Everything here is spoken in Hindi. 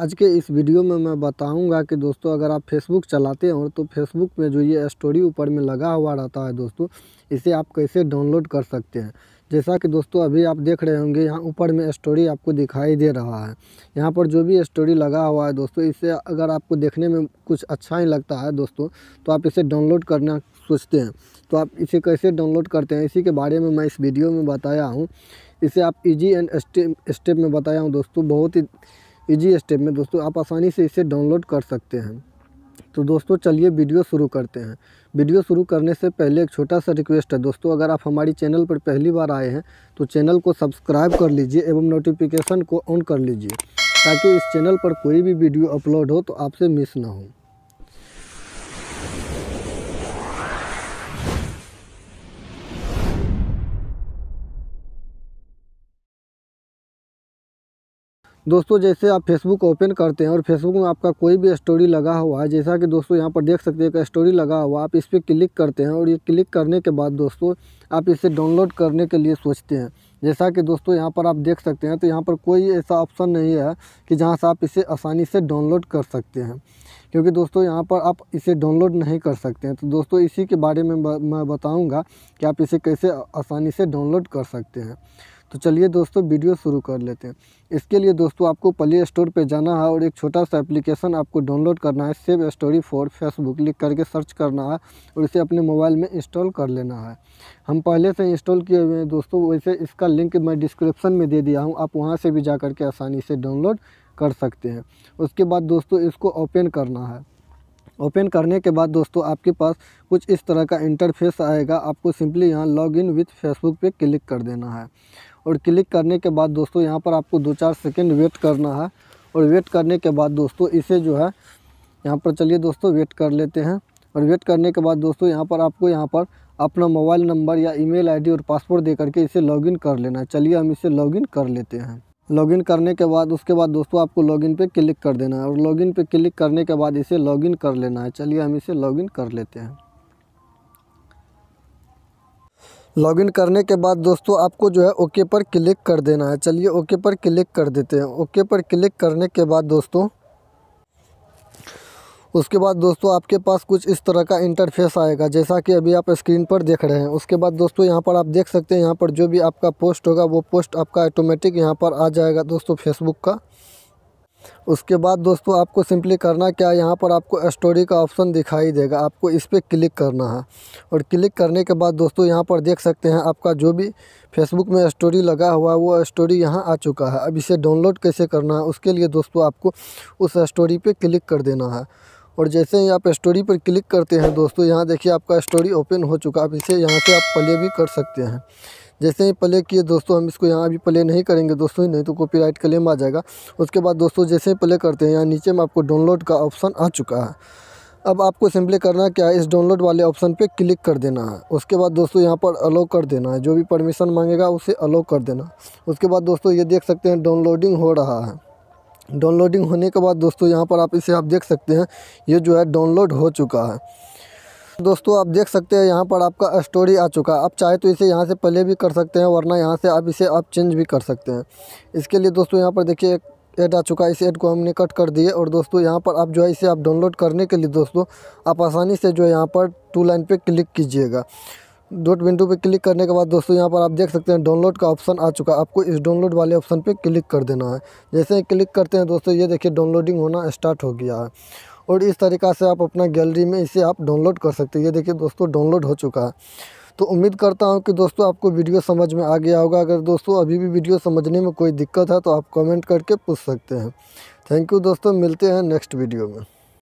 आज के इस वीडियो में मैं बताऊंगा कि दोस्तों अगर आप फेसबुक चलाते हो तो फेसबुक में जो ये स्टोरी ऊपर में लगा हुआ रहता है दोस्तों इसे आप कैसे डाउनलोड कर सकते हैं जैसा कि दोस्तों अभी आप देख रहे होंगे यहाँ ऊपर में स्टोरी आपको दिखाई दे रहा है यहाँ पर जो भी स्टोरी लगा हुआ है दोस्तों इसे अगर आपको देखने में कुछ अच्छा ही लगता है दोस्तों तो आप इसे डाउनलोड करना सोचते हैं तो आप इसे कैसे डाउनलोड करते हैं इसी के बारे में मैं इस वीडियो में बताया हूँ इसे आप इजी एंड स्टेप स्टेप में बताया हूँ दोस्तों बहुत ही इजी स्टेप में दोस्तों आप आसानी से इसे डाउनलोड कर सकते हैं तो दोस्तों चलिए वीडियो शुरू करते हैं वीडियो शुरू करने से पहले एक छोटा सा रिक्वेस्ट है दोस्तों अगर आप हमारी चैनल पर पहली बार आए हैं तो चैनल को सब्सक्राइब कर लीजिए एवं नोटिफिकेशन को ऑन कर लीजिए ताकि इस चैनल पर कोई भी वीडियो अपलोड हो तो आपसे मिस ना हो दोस्तों जैसे आप फेसबुक ओपन करते हैं और फेसबुक में आपका कोई भी स्टोरी लगा हुआ है जैसा कि दोस्तों यहाँ पर देख सकते हैं एक स्टोरी लगा हुआ आप इस पर क्लिक करते हैं और ये क्लिक करने के बाद दोस्तों आप इसे डाउनलोड करने के लिए सोचते हैं जैसा कि दोस्तों यहाँ पर आप देख सकते हैं तो यहाँ पर कोई ऐसा ऑप्शन नहीं है कि जहाँ से आप इसे आसानी से डाउनलोड कर सकते हैं क्योंकि दोस्तों यहाँ पर आप इसे डाउनलोड नहीं कर सकते हैं तो दोस्तों इसी के बारे में मैं बताऊँगा कि आप इसे कैसे आसानी से डाउनलोड कर सकते हैं तो चलिए दोस्तों वीडियो शुरू कर लेते हैं इसके लिए दोस्तों आपको प्ले स्टोर पर जाना है और एक छोटा सा एप्लीकेशन आपको डाउनलोड करना है सेव स्टोरी फॉर फेसबुक लिख करके सर्च करना है और इसे अपने मोबाइल में इंस्टॉल कर लेना है हम पहले से इंस्टॉल किए हुए हैं दोस्तों वैसे इसका लिंक मैं डिस्क्रिप्शन में दे दिया हूँ आप वहाँ से भी जा करके आसानी से डाउनलोड कर सकते हैं उसके बाद दोस्तों इसको ओपन करना है ओपन करने के बाद दोस्तों आपके पास कुछ इस तरह का इंटरफेस आएगा आपको सिंपली यहाँ लॉग इन विथ फेसबुक पे क्लिक कर देना है और क्लिक करने के बाद दोस्तों यहाँ पर आपको दो चार सेकेंड वेट करना है और वेट करने के बाद दोस्तों इसे जो है यहाँ पर चलिए दोस्तों वेट कर लेते हैं और वेट करने के बाद दोस्तों यहाँ पर आपको यहाँ पर अपना मोबाइल नंबर या ईमेल आईडी और पासवर्ड दे करके इसे लॉगिन कर लेना है चलिए हम इसे लॉगिन कर लेते हैं लॉगिन करने के बाद उसके बाद दोस्तों आपको लॉगिन पे क्लिक कर देना है और लॉगिन पे क्लिक करने के बाद इसे लॉगिन कर लेना है चलिए हम इसे लॉगिन कर लेते हैं लॉगिन करने के बाद दोस्तों आपको जो है ओके पर क्लिक कर देना है चलिए ओके पर क्लिक कर देते हैं ओके पर क्लिक करने के बाद दोस्तों उसके बाद दोस्तों आपके पास कुछ इस तरह का इंटरफेस आएगा जैसा कि अभी आप स्क्रीन पर देख रहे हैं उसके बाद दोस्तों यहाँ पर आप देख सकते हैं यहाँ पर जो भी आपका पोस्ट होगा वो पोस्ट आपका ऑटोमेटिक यहाँ पर आ जाएगा दोस्तों फेसबुक का उसके बाद दोस्तों आपको सिंपली करना क्या है यहाँ पर आपको स्टोरी का ऑप्शन दिखाई देगा आपको इस पर क्लिक करना है और क्लिक करने के बाद दोस्तों यहाँ पर देख सकते हैं आपका जो भी फेसबुक में स्टोरी लगा हुआ है वो स्टोरी यहाँ आ चुका है अब इसे डाउनलोड कैसे करना है उसके लिए दोस्तों आपको उस स्टोरी पर क्लिक कर देना है और जैसे ही आप स्टोरी पर क्लिक करते हैं दोस्तों यहाँ देखिए आपका स्टोरी ओपन हो चुका है अब इसे यहाँ से आप प्ले भी कर सकते हैं जैसे ही प्ले किए दोस्तों हम इसको यहाँ अभी प्ले नहीं करेंगे दोस्तों ही नहीं तो कॉपीराइट क्लेम आ जाएगा उसके बाद दोस्तों जैसे ही प्ले करते हैं यहाँ नीचे में आपको डाउनलोड का ऑप्शन आ चुका है अब आपको सिंपली करना क्या है इस डाउनलोड वाले ऑप्शन पे क्लिक कर देना है उसके बाद दोस्तों यहाँ पर अलो कर देना है जो भी परमिशन मांगेगा उसे अलो कर देना उसके बाद दोस्तों ये देख सकते हैं डाउनलोडिंग हो रहा है डाउनलोडिंग होने के बाद दोस्तों यहाँ पर आप इसे आप देख सकते हैं ये जो है डाउनलोड हो चुका है दोस्तों आप देख सकते हैं यहाँ पर आपका स्टोरी आ चुका है आप चाहे तो इसे यहाँ से पहले भी कर सकते हैं वरना यहाँ से आप इसे आप चेंज भी कर सकते हैं इसके लिए दोस्तों यहाँ पर देखिए एक ऐड आ चुका है इस ऐड को हमने कट कर दिए और दोस्तों यहाँ पर आप जो है इसे आप डाउनलोड करने के लिए दोस्तों आप आसानी से जो है यहाँ पर टू लाइन पर क्लिक कीजिएगा डॉट विंडो पे क्लिक करने के बाद दोस्तों यहाँ पर आप देख सकते हैं डाउनलोड का ऑप्शन आ चुका है आपको इस डाउनलोड वाले ऑप्शन पे क्लिक कर देना है जैसे ही क्लिक करते हैं दोस्तों ये देखिए डाउनलोडिंग होना स्टार्ट हो गया है और इस तरीका से आप अपना गैलरी में इसे आप डाउनलोड कर सकते हैं ये देखिए दोस्तों डाउनलोड हो चुका है तो उम्मीद करता हूँ कि दोस्तों आपको वीडियो समझ में आ गया होगा अगर दोस्तों अभी भी वीडियो समझने में कोई दिक्कत है तो आप कमेंट करके पूछ सकते हैं थैंक यू दोस्तों मिलते हैं नेक्स्ट वीडियो में